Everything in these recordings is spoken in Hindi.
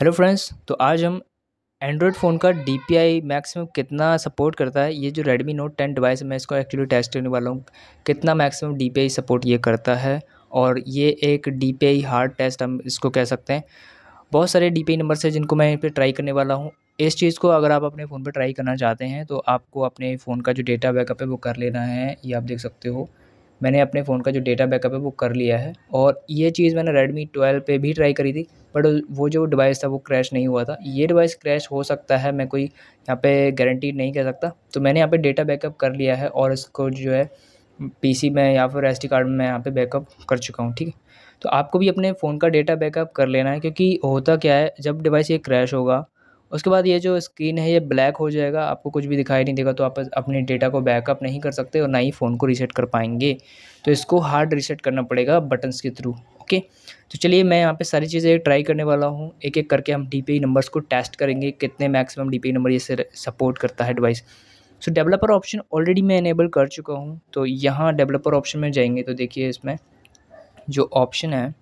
हेलो फ्रेंड्स तो आज हम एंड्रॉयड फ़ोन का डी पी आई मैक्सिमम कितना सपोर्ट करता है ये जो रेडमी नोट टेन डिवाइस है मैं इसको एक्चुअली टेस्ट करने वाला हूँ कितना maximum D P I support ये करता है और ये एक D P I hard test हम इसको कह सकते हैं बहुत सारे डी पी आई नंबर्स हैं जिनको मैं यहाँ पर ट्राई करने वाला हूँ इस चीज़ को अगर आप अपने फ़ोन पर ट्राई करना चाहते हैं तो आपको अपने फ़ोन का जो डेटा बैकअप है वो कर लेना है ये आप देख सकते हो मैंने अपने फ़ोन का जो डेटा बैकअप है वो कर लिया है और ये चीज़ मैंने रेडमी ट्वेल्व पे भी ट्राई करी थी बट वो जो डिवाइस था वो क्रैश नहीं हुआ था ये डिवाइस क्रैश हो सकता है मैं कोई यहाँ पे गारंटी नहीं कह सकता तो मैंने यहाँ पे डेटा बैकअप कर लिया है और इसको जो है पी में या फिर एस कार्ड में यहाँ पर बैकअप कर चुका हूँ ठीक है तो आपको भी अपने फ़ोन का डेटा बैकअप कर लेना है क्योंकि होता क्या है जब डिवाइस ये क्रैश होगा उसके बाद ये जो स्क्रीन है ये ब्लैक हो जाएगा आपको कुछ भी दिखाई नहीं देगा तो आप अपने डेटा को बैकअप नहीं कर सकते और ना ही फ़ोन को रीसेट कर पाएंगे तो इसको हार्ड रीसेट करना पड़ेगा बटन्स के थ्रू ओके तो चलिए मैं यहाँ पे सारी चीज़ें ट्राई करने वाला हूँ एक एक करके हम डी नंबर्स को टेस्ट करेंगे कितने मैक्सिमम डी नंबर ये सपोर्ट करता है device so developer option already मैं इनेबल कर चुका हूँ तो यहाँ डेवलपर ऑप्शन में जाएंगे तो देखिए इसमें जो ऑप्शन है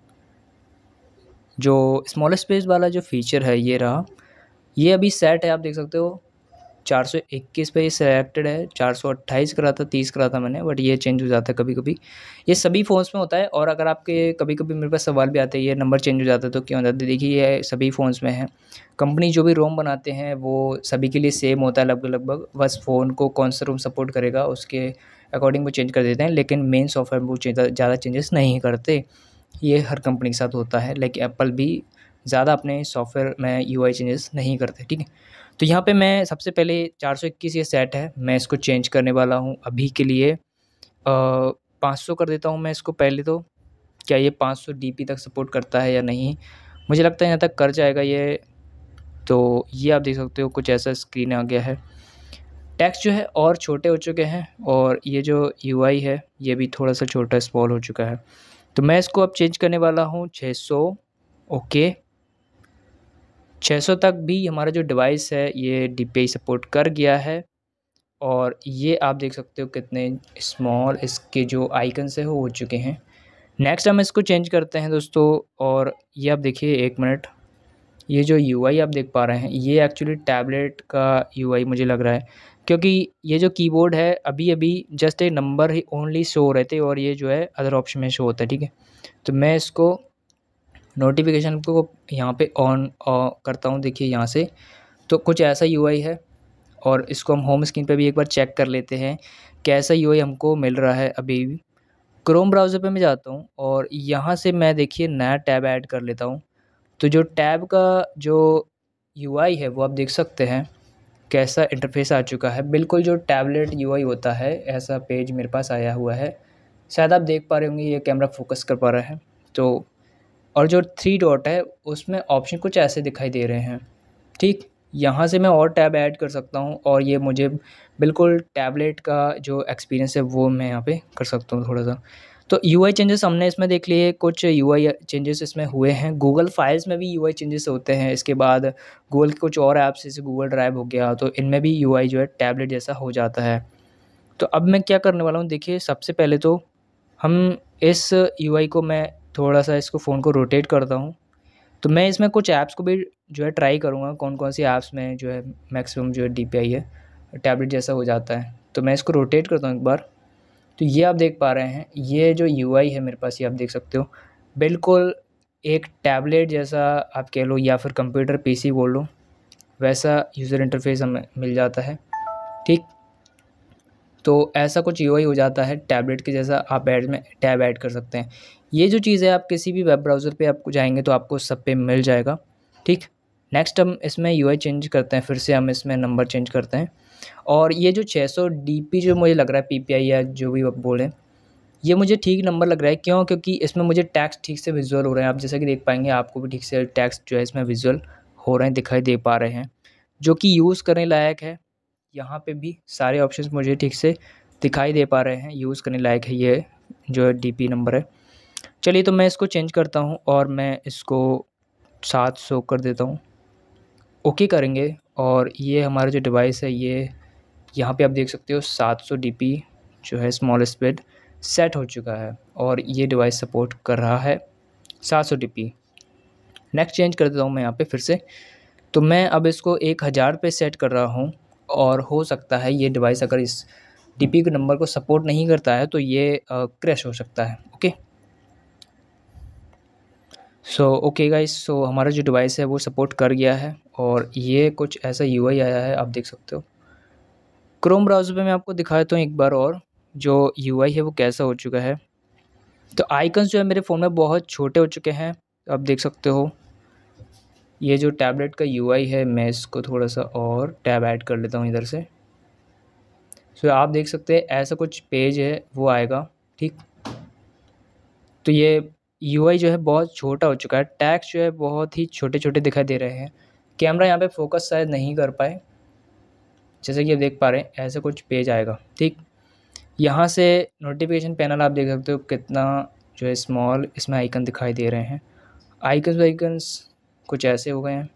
जो स्मॉलेस्ट स्पेस वाला जो फीचर है ये रहा ये अभी सेट है आप देख सकते हो 421 पे ये सेलेक्टेड है 428 करा था 30 करा था मैंने बट ये चेंज हो जाता है कभी कभी ये सभी फ़ोन्स में होता है और अगर आपके कभी कभी मेरे पास सवाल भी आते हैं ये नंबर चेंज हो जाता है तो क्यों हो जाता है देखिए ये सभी फ़ोन्स में है कंपनी जो भी रोम बनाते हैं वो सभी के लिए सेम होता है लगभग लगभग बस फ़ोन को कौन सा रोम सपोर्ट करेगा उसके अकॉर्डिंग वो चेंज कर देते हैं लेकिन मेन सॉफ्टवेयर वो ज़्यादा चेंजेस नहीं करते ये हर कंपनी के साथ होता है लेकिन एप्पल भी ज़्यादा अपने सॉफ्टवेयर में यू चेंजेस नहीं करते ठीक है तो यहाँ पे मैं सबसे पहले 421 ये सेट है मैं इसको चेंज करने वाला हूँ अभी के लिए पाँच सौ कर देता हूँ मैं इसको पहले तो क्या ये पाँच सौ डी पी तक सपोर्ट करता है या नहीं मुझे लगता है यहाँ तक कर जाएगा ये तो ये आप देख सकते हो कुछ ऐसा स्क्रीन आ गया है टैक्स जो है और छोटे हो चुके हैं और ये जो यू है ये भी थोड़ा सा छोटा स्मॉल हो चुका है तो मैं इसको अब चेंज करने वाला हूँ छः सौ ओके 600 तक भी हमारा जो डिवाइस है ये डी सपोर्ट कर गया है और ये आप देख सकते हो कितने स्मॉल इसके जो आइकन्स हैं हो चुके हैं नेक्स्ट हम इसको चेंज करते हैं दोस्तों और ये आप देखिए एक मिनट ये जो यू आप देख पा रहे हैं ये एक्चुअली टैबलेट का यू मुझे लग रहा है क्योंकि ये जो कीबोर्ड है अभी अभी जस्ट एक नंबर ही ओनली शो रहते और ये जो है अदर ऑप्शन में शो होता है ठीक है तो मैं इसको नोटिफिकेशन को यहाँ पे ऑन uh, करता हूँ देखिए यहाँ से तो कुछ ऐसा यू है और इसको हम होम स्क्रीन पे भी एक बार चेक कर लेते हैं कैसा यू हमको मिल रहा है अभी भी क्रोम ब्राउज़र पे मैं जाता हूँ और यहाँ से मैं देखिए नया टैब ऐड कर लेता हूँ तो जो टैब का जो यू है वो आप देख सकते हैं कैसा इंटरफेस आ चुका है बिल्कुल जो टैबलेट यू होता है ऐसा पेज मेरे पास आया हुआ है शायद आप देख पा रहे होंगे ये कैमरा फोकस कर पा रहा है तो और जो थ्री डॉट है उसमें ऑप्शन कुछ ऐसे दिखाई दे रहे हैं ठीक यहाँ से मैं और टैब ऐड कर सकता हूँ और ये मुझे बिल्कुल टैबलेट का जो एक्सपीरियंस है वो मैं यहाँ पे कर सकता हूँ थोड़ा सा तो यू आई चेंजेस हमने इसमें देख लिए कुछ यू आई चेंजेस इसमें हुए हैं गूगल फाइल्स में भी यू आई चेंजेस होते हैं इसके बाद गूगल के कुछ और ऐप्स जैसे गूगल ड्राइव हो गया तो इनमें भी यू आई जो है टैबलेट जैसा हो जाता है तो अब मैं क्या करने वाला हूँ देखिए सबसे पहले तो हम इस यू आई को मैं थोड़ा सा इसको फ़ोन को रोटेट करता हूँ तो मैं इसमें कुछ ऐप्स को भी जो है ट्राई करूँगा कौन कौन सी ऐप्स में जो है मैक्सिमम जो है डी है टैबलेट जैसा हो जाता है तो मैं इसको रोटेट करता हूँ एक बार तो ये आप देख पा रहे हैं ये जो यू है मेरे पास ये आप देख सकते हो बिल्कुल एक टैबलेट जैसा आप कह लो या फिर कंप्यूटर पीसी बोल लो वैसा यूज़र इंटरफेस हमें मिल जाता है ठीक तो ऐसा कुछ यू हो जाता है टैबलेट के जैसा आप ऐड में टैब ऐड कर सकते हैं ये जो चीज़ है आप किसी भी वेब ब्राउज़र पे आप जाएंगे तो आपको सब पे मिल जाएगा ठीक नेक्स्ट हम इसमें यू चेंज करते हैं फिर से हम इसमें नंबर चेंज करते हैं और ये जो छः सौ जो मुझे लग रहा है पी या जो भी आप बोलें ये मुझे ठीक नंबर लग रहा है क्यों क्योंकि इसमें मुझे टैक्स ठीक से विजुअल हो रहे हैं आप जैसा कि देख पाएंगे आपको भी ठीक से टैक्स जो है इसमें विजुअल हो रहे हैं दिखाई दे पा रहे हैं जो कि यूज़ करने लायक है यहाँ पे भी सारे ऑप्शंस मुझे ठीक से दिखाई दे पा रहे हैं यूज़ करने लायक है ये जो है डी नंबर है चलिए तो मैं इसको चेंज करता हूँ और मैं इसको सात सौ कर देता हूँ ओके करेंगे और ये हमारा जो डिवाइस है ये यहाँ पे आप देख सकते हो 700 डीपी जो है स्मॉल स्पीड सेट हो चुका है और ये डिवाइस सपोर्ट कर रहा है 700 डीपी नेक्स्ट चेंज कर देता हूँ मैं यहाँ पे फिर से तो मैं अब इसको एक हज़ार पे सेट कर रहा हूँ और हो सकता है ये डिवाइस अगर इस डी पी नंबर को सपोर्ट नहीं करता है तो ये क्रैश हो सकता है okay so okay guys so हमारा जो डिवाइस है वो सपोर्ट कर गया है और ये कुछ ऐसा यू आया है आप देख सकते हो क्रोम ब्राउज़र पे मैं आपको दिखा देता हूँ एक बार और जो यू है वो कैसा हो चुका है तो आइकन्स जो है मेरे फ़ोन में बहुत छोटे हो चुके हैं आप देख सकते हो ये जो टैबलेट का यू है मैं इसको थोड़ा सा और टैब ऐड कर लेता हूँ इधर से सो आप देख सकते हैं ऐसा कुछ पेज है वो आएगा ठीक तो ये यू जो है बहुत छोटा हो चुका है टैक्स जो है बहुत ही छोटे छोटे दिखाई दे रहे हैं कैमरा यहाँ पे फोकस शायद नहीं कर पाए जैसे कि आप देख पा रहे हैं ऐसा कुछ पेज आएगा ठीक यहाँ से नोटिफिकेशन पैनल आप देख सकते हो कितना जो है स्मॉल इसमें आइकन दिखाई दे रहे हैं आइकन्स वाइकन्स कुछ ऐसे हो गए हैं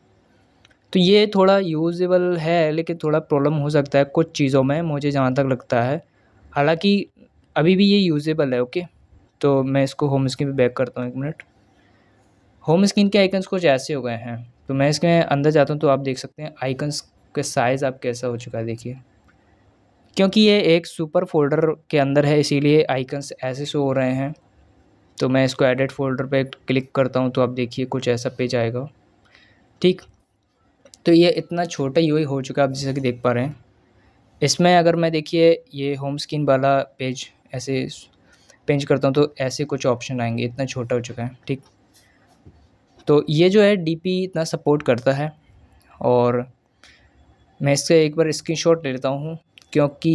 तो ये थोड़ा यूज़ेबल है लेकिन थोड़ा प्रॉब्लम हो सकता है कुछ चीज़ों में मुझे जहाँ तक लगता है हालांकि अभी भी ये यूज़ेबल है ओके तो मैं इसको होम स्क्रीन पे बैक करता हूँ एक मिनट होम स्क्रीन के आइकन्स कुछ ऐसे हो गए हैं तो मैं इसके अंदर जाता हूँ तो आप देख सकते हैं आइकन्स का साइज़ आप कैसा हो चुका है देखिए क्योंकि ये एक सुपर फोल्डर के अंदर है इसीलिए आइकन्स ऐसे शो हो रहे हैं तो मैं इसको एडिट फोल्डर पे क्लिक करता हूँ तो आप देखिए कुछ ऐसा पेज आएगा ठीक तो ये इतना छोटा यू हो चुका है आप जैसा कि देख पा रहे हैं इसमें अगर मैं देखिए ये होम स्क्रीन वाला पेज ऐसे पेंच करता हूँ तो ऐसे कुछ ऑप्शन आएंगे इतना छोटा हो चुका है ठीक तो ये जो है डीपी इतना सपोर्ट करता है और मैं इसका एक बार स्क्रीनशॉट ले लेता हूँ क्योंकि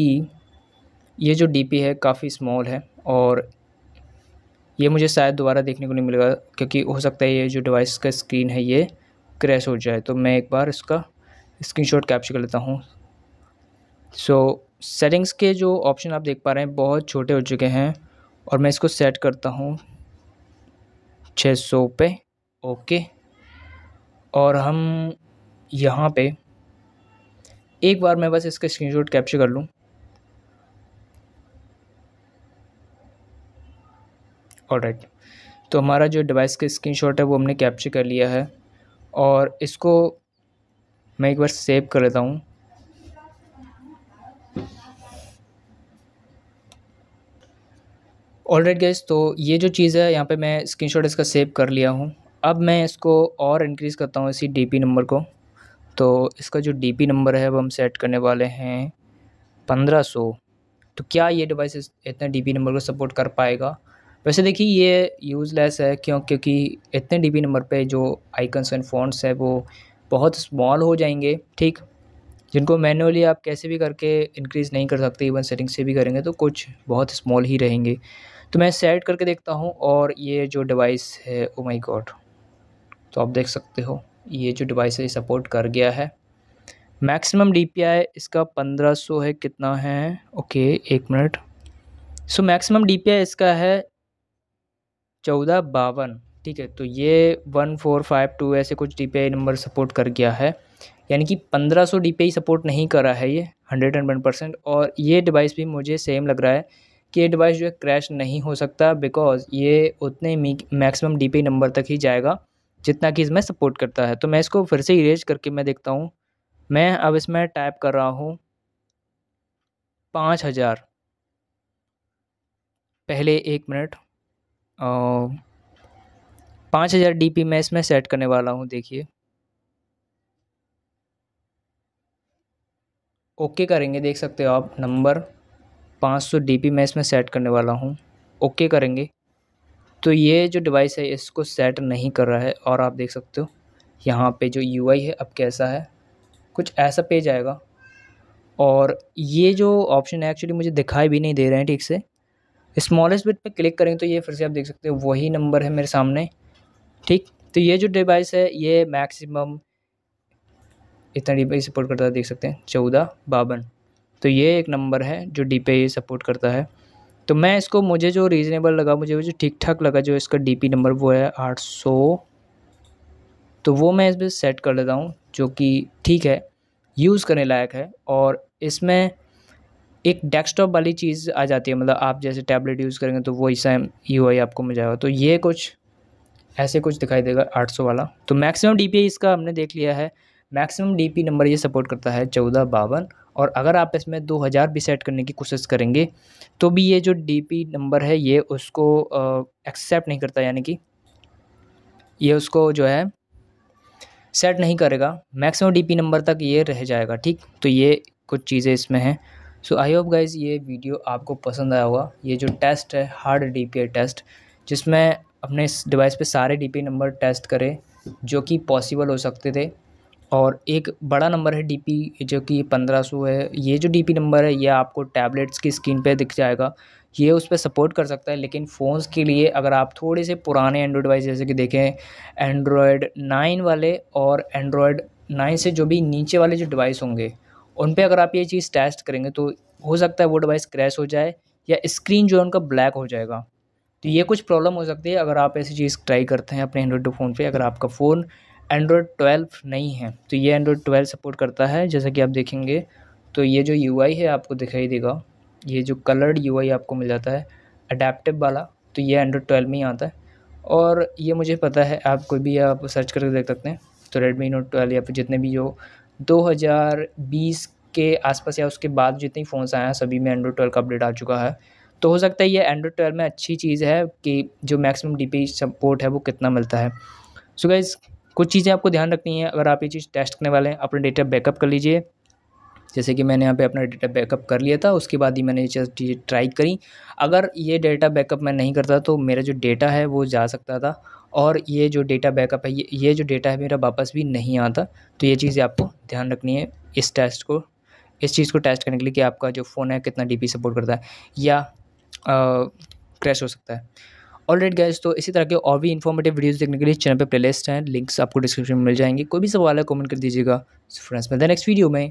ये जो डीपी है काफ़ी स्मॉल है और ये मुझे शायद दोबारा देखने को नहीं मिलेगा क्योंकि हो सकता है ये जो डिवाइस का स्क्रीन है ये क्रैश हो जाए तो मैं एक बार इसका स्क्रीनशॉट कैप्चर कर लेता हूँ सो सेटिंग्स के जो ऑप्शन आप देख पा रहे हैं बहुत छोटे हो चुके हैं और मैं इसको सेट करता हूँ 600 सौ पे ओके और हम यहाँ पे एक बार मैं बस इसका स्क्रीनशॉट कैप्चर कर लूँ ऑलराइट तो हमारा जो डिवाइस का स्क्रीनशॉट है वो हमने कैप्चर कर लिया है और इसको मैं एक बार सेव कर लेता हूँ ऑलरेड गैस तो ये जो चीज़ है यहाँ पे मैं स्क्रीनशॉट इसका सेव कर लिया हूँ अब मैं इसको और इंक्रीज़ करता हूँ इसी डीपी नंबर को तो इसका जो डीपी नंबर है वो हम सेट करने वाले हैं पंद्रह सौ तो क्या ये डिवाइस इतना डीपी नंबर को सपोर्ट कर पाएगा वैसे देखिए ये यूज़लेस है क्यों क्योंकि इतने डीबी नंबर पर जो आइकन्स एंड फ़ॉन्ट्स है वो बहुत स्मॉल हो जाएंगे ठीक जिनको मैनुअली आप कैसे भी करके इंक्रीज़ नहीं कर सकते इवन सेटिंग से भी करेंगे तो कुछ बहुत स्मॉल ही रहेंगे तो मैं सेट करके देखता हूँ और ये जो डिवाइस है ओ माय गॉड तो आप देख सकते हो ये जो डिवाइस है ये सपोर्ट कर गया है मैक्सिमम डी इसका पंद्रह सौ है कितना है ओके एक मिनट सो मैक्सिमम डी इसका है चौदह बावन ठीक है तो ये वन फोर फाइव टू ऐसे कुछ डी नंबर सपोर्ट कर गया है यानी कि पंद्रह सौ डी सपोर्ट नहीं करा है ये हंड्रेड एंड वन परसेंट और ये डिवाइस भी मुझे सेम लग रहा है कि ये डिवाइस जो है क्रैश नहीं हो सकता बिकॉज ये उतने मैक्सिमम डी नंबर तक ही जाएगा जितना कि इसमें सपोर्ट करता है तो मैं इसको फिर से इरेज करके मैं देखता हूँ मैं अब इसमें टाइप कर रहा हूँ पाँच हज़ार पहले एक मिनट पाँच हज़ार डी पी मैं इसमें सेट करने वाला हूँ देखिए ओके करेंगे देख सकते हो आप नंबर 500 डीपी मैं इसमें सेट करने वाला हूँ ओके करेंगे तो ये जो डिवाइस है इसको सेट नहीं कर रहा है और आप देख सकते हो यहाँ पे जो यूआई है अब कैसा है कुछ ऐसा पेज आएगा और ये जो ऑप्शन है एक्चुअली मुझे दिखाई भी नहीं दे रहे हैं ठीक से स्मॉलेस्ट बिट पे क्लिक करेंगे तो ये फिर से आप देख सकते हो वही नंबर है मेरे सामने ठीक तो ये जो डिवाइस है ये मैक्सिमम इतना डी सपोर्ट करता है देख सकते हैं चौदह बावन तो ये एक नंबर है जो डी पे सपोर्ट करता है तो मैं इसको मुझे जो रीज़नेबल लगा मुझे जो ठीक ठाक लगा जो इसका डी नंबर वो है आठ सौ तो वो मैं इसमें सेट कर लेता हूँ जो कि ठीक है यूज़ करने लायक है और इसमें एक डेस्कटॉप वाली चीज़ आ जाती है मतलब आप जैसे टैबलेट यूज़ करेंगे तो वो ऐसा यू आई आपको मिल जाएगा तो ये कुछ ऐसे कुछ दिखाई देगा 800 वाला तो मैक्सिमम डी इसका हमने देख लिया है मैक्सिमम डी नंबर ये सपोर्ट करता है चौदह बावन और अगर आप इसमें 2000 भी सेट करने की कोशिश करेंगे तो भी ये जो डी नंबर है ये उसको एक्सेप्ट नहीं करता यानी कि ये उसको जो है सेट नहीं करेगा मैक्सिमम पी नंबर तक ये रह जाएगा ठीक तो ये कुछ चीज़ें इसमें हैं सो आई होप गाइज ये वीडियो आपको पसंद आया होगा ये जो टेस्ट है हार्ड डी टेस्ट जिसमें अपने इस डिवाइस पे सारे डी नंबर टेस्ट करें जो कि पॉसिबल हो सकते थे और एक बड़ा नंबर है डीपी जो कि पंद्रह सौ है ये जो डीपी नंबर है ये आपको टैबलेट्स की स्क्रीन पर दिख जाएगा ये उस पर सपोर्ट कर सकता है लेकिन फ़ोन्स के लिए अगर आप थोड़े से पुराने एंड्रॉयड डिवाइस जैसे कि देखें एंड्रॉयड नाइन वाले और एंड्रॉयड नाइन से जो भी नीचे वाले जो डिवाइस होंगे उन पर अगर आप ये चीज़ टेस्ट करेंगे तो हो सकता है वो डिवाइस क्रैश हो जाए या स्क्रीन जो है उनका ब्लैक हो जाएगा तो ये कुछ प्रॉब्लम हो सकती है अगर आप ऐसी चीज़ ट्राई करते हैं अपने एंड्रॉयड फ़ोन पे अगर आपका फ़ोन एंड्रॉयड 12 नहीं है तो ये एंड्रॉयड 12 सपोर्ट करता है जैसा कि आप देखेंगे तो ये जो यू है आपको दिखाई देगा ये जो कलर्ड यू आपको मिल जाता है अडेप्टिव वाला तो ये एंड्रॉयड ट्वेल्व में ही आता है और ये मुझे पता है आप कोई भी आप सर्च करके देख सकते हैं तो रेडमी नोट ट्वेल्व या फिर जितने भी जो 2020 के आसपास या उसके बाद जितने फ़ोन्स आए हैं सभी में एंड्रॉयड ट्वेल्व का अपडेट आ चुका है तो हो सकता है ये एंड्रॉयड ट्वेल्व में अच्छी चीज़ है कि जो मैक्सिमम डी सपोर्ट है वो कितना मिलता है सो so गाइज़ कुछ चीज़ें आपको ध्यान रखनी है अगर आप ये चीज़ टेस्ट करने वाले हैं अपना डेटा बैकअप कर लीजिए जैसे कि मैंने यहाँ पे अपना डेटा बैकअप कर लिया था उसके बाद ही मैंने ये चीज़ ट्राई करी अगर ये डेटा बैकअप मैं नहीं करता तो मेरा जो डेटा है वो जा सकता था और ये जो डेटा बैकअप है ये ये जो डेटा है मेरा वापस भी नहीं आता तो ये चीज़ आपको ध्यान रखनी है इस टेस्ट को इस चीज़ को टेस्ट करने के लिए कि आपका जो फ़ोन है कितना डी सपोर्ट करता है या क्रैश हो सकता है ऑलरेडी गैस तो इसी तरह के और भी इन्फॉर्मेटिव वीडियोस देखने के लिए चैनल पे प्लेलिस्ट हैं लिंक्स आपको डिस्क्रिप्शन में मिल जाएंगे कोई भी सवाल है कमेंट कर दीजिएगा फ्रेंड्स मिलते हैं नेक्स्ट वीडियो में